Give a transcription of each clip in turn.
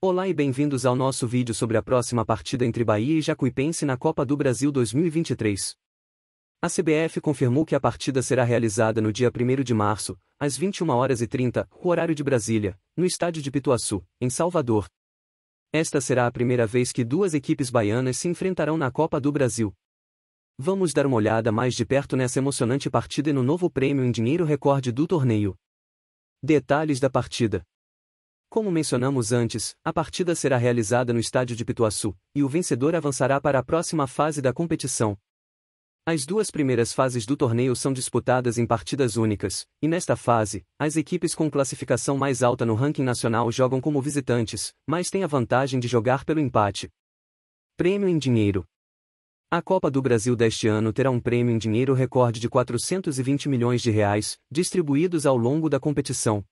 Olá e bem-vindos ao nosso vídeo sobre a próxima partida entre Bahia e Jacuipense na Copa do Brasil 2023. A CBF confirmou que a partida será realizada no dia 1 de março, às 21 horas e 30, horário de Brasília, no estádio de Pituaçu, em Salvador. Esta será a primeira vez que duas equipes baianas se enfrentarão na Copa do Brasil. Vamos dar uma olhada mais de perto nessa emocionante partida e no novo prêmio em dinheiro recorde do torneio. Detalhes da partida. Como mencionamos antes, a partida será realizada no estádio de Pituaçu, e o vencedor avançará para a próxima fase da competição. As duas primeiras fases do torneio são disputadas em partidas únicas, e nesta fase, as equipes com classificação mais alta no ranking nacional jogam como visitantes, mas têm a vantagem de jogar pelo empate. Prêmio em dinheiro. A Copa do Brasil deste ano terá um prêmio em dinheiro recorde de 420 milhões de reais, distribuídos ao longo da competição.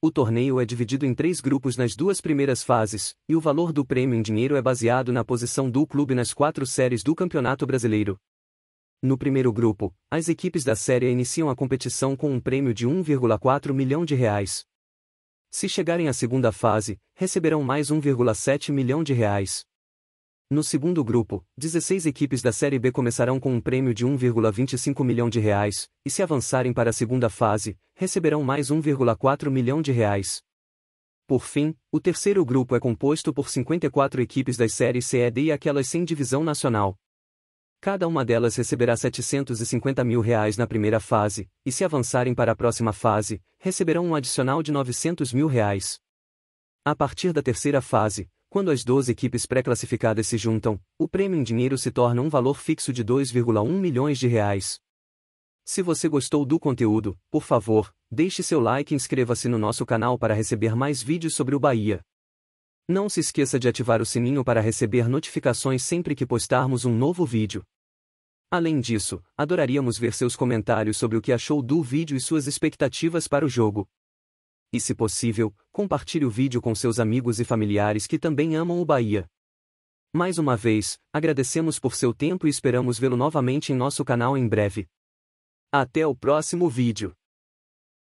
O torneio é dividido em três grupos nas duas primeiras fases, e o valor do prêmio em dinheiro é baseado na posição do clube nas quatro séries do Campeonato Brasileiro. No primeiro grupo, as equipes da série iniciam a competição com um prêmio de 1,4 milhão de reais. Se chegarem à segunda fase, receberão mais 1,7 milhão de reais. No segundo grupo, 16 equipes da Série B começarão com um prêmio de 1,25 milhão de reais, e se avançarem para a segunda fase, receberão mais 1,4 milhão de reais. Por fim, o terceiro grupo é composto por 54 equipes das séries C e D e aquelas sem divisão nacional. Cada uma delas receberá 750 mil reais na primeira fase, e se avançarem para a próxima fase, receberão um adicional de 900 mil reais. A partir da terceira fase, quando as 12 equipes pré-classificadas se juntam, o prêmio em dinheiro se torna um valor fixo de 2,1 milhões de reais. Se você gostou do conteúdo, por favor, deixe seu like e inscreva-se no nosso canal para receber mais vídeos sobre o Bahia. Não se esqueça de ativar o sininho para receber notificações sempre que postarmos um novo vídeo. Além disso, adoraríamos ver seus comentários sobre o que achou do vídeo e suas expectativas para o jogo. E se possível, compartilhe o vídeo com seus amigos e familiares que também amam o Bahia. Mais uma vez, agradecemos por seu tempo e esperamos vê-lo novamente em nosso canal em breve. Até o próximo vídeo.